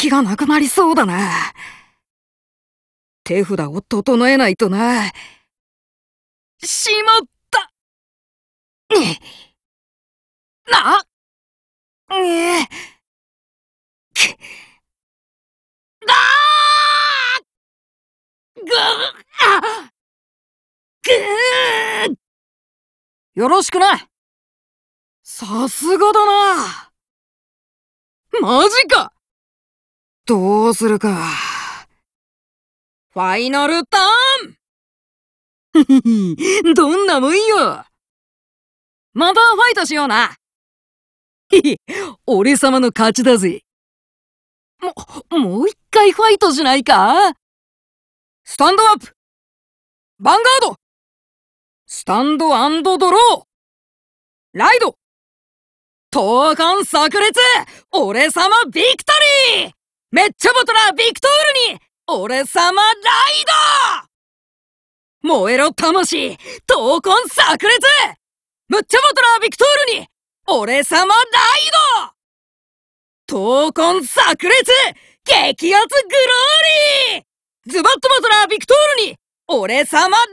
気がなくなりそうだな。手札を整えないとな。しまったなえだーぐあぐーよろしくなさすがだなマジかどうするか。ファイナルターン どんなもんよまたファイトしような 俺様の勝ちだぜ。も、もう一回ファイトしないかスタンドアップバンガードスタンドドローライド投函炸裂俺様ビクトリーめっちゃボトラービクトールに俺様ライド燃えろ魂闘魂炸裂めっちゃボトラービクトールに俺様ライド闘魂炸裂激アツグローリーズバットボトラービクトールに俺様ライ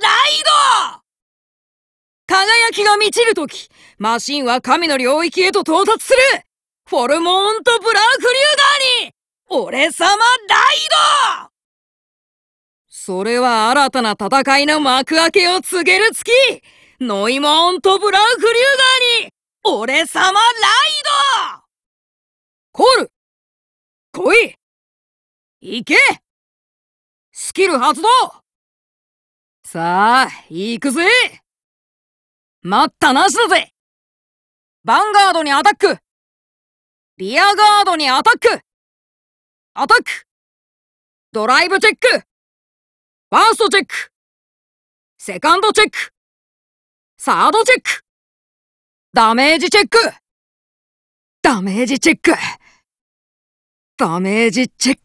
ド輝きが満ちるとき、マシンは神の領域へと到達するフォルモーントブラークリューダーに俺様ライドそれは新たな戦いの幕開けを告げる月ノイモンとブラウクリューガーに俺様ライドコール来い行けスキル発動さあ、行くぜ待ったなしだぜヴァンガードにアタックリアガードにアタックアタックドライブチェックファーストチェックセカンドチェックサードチェックダメージチェックダメージチェックダメージチェック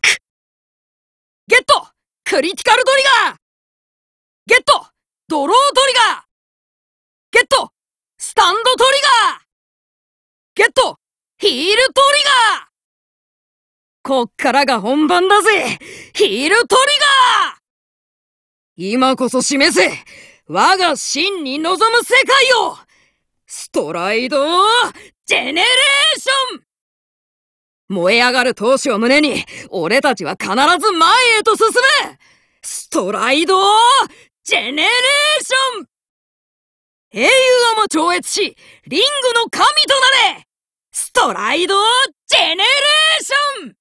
ゲットクリティカルトリガーゲットドロートリガーゲットスタンドトリガーゲットヒールトリガーこっからが本番だぜヒールトリガー今こそ示せ我が真に望む世界をストライドジェネレーション燃え上がる闘志を胸に、俺たちは必ず前へと進むストライドジェネレーション英雄をも超越し、リングの神となれストライドジェネレーション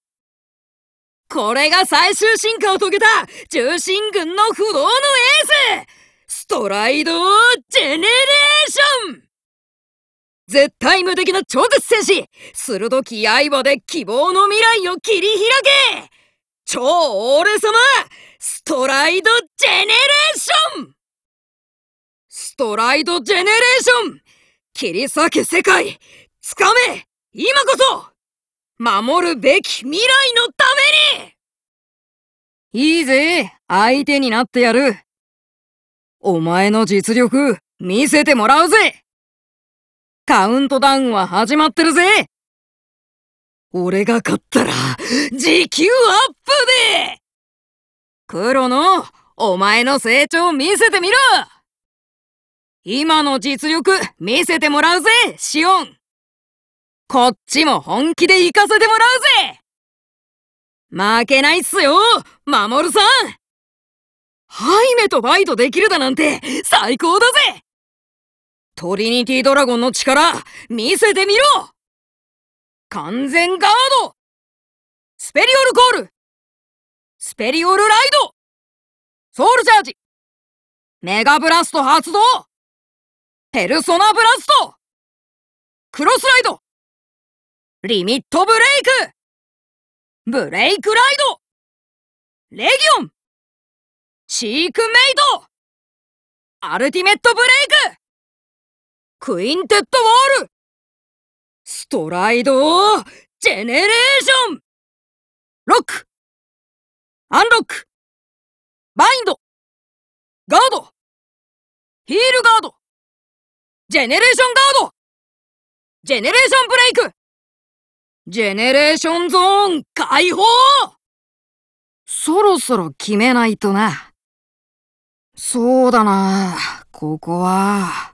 これが最終進化を遂げた重心軍の不動のエースストライドジェネレーション絶対無敵の超絶戦士鋭き刃で希望の未来を切り開け超俺様ストライドジェネレーションストライドジェネレーション切り裂け世界つかめ今こそ守るべき未来のたいいぜ相手になってやるお前の実力、見せてもらうぜカウントダウンは始まってるぜ俺が勝ったら、時給アップで黒の、お前の成長見せてみろ今の実力、見せてもらうぜシオンこっちも本気で行かせてもらうぜ負けないっすよマモルさんハイメとバイトできるだなんて最高だぜトリニティドラゴンの力見せてみろ完全ガードスペリオルコールスペリオルライドソウルチャージメガブラスト発動ペルソナブラストクロスライドリミットブレイクブレイクライドレギオンチークメイドアルティメットブレイククインテッドウォールストライドジェネレーションロックアンロックバインドガードヒールガードジェネレーションガードジェネレーションブレイクジェネレーションゾーン解放そろそろ決めないとな。そうだな、ここは。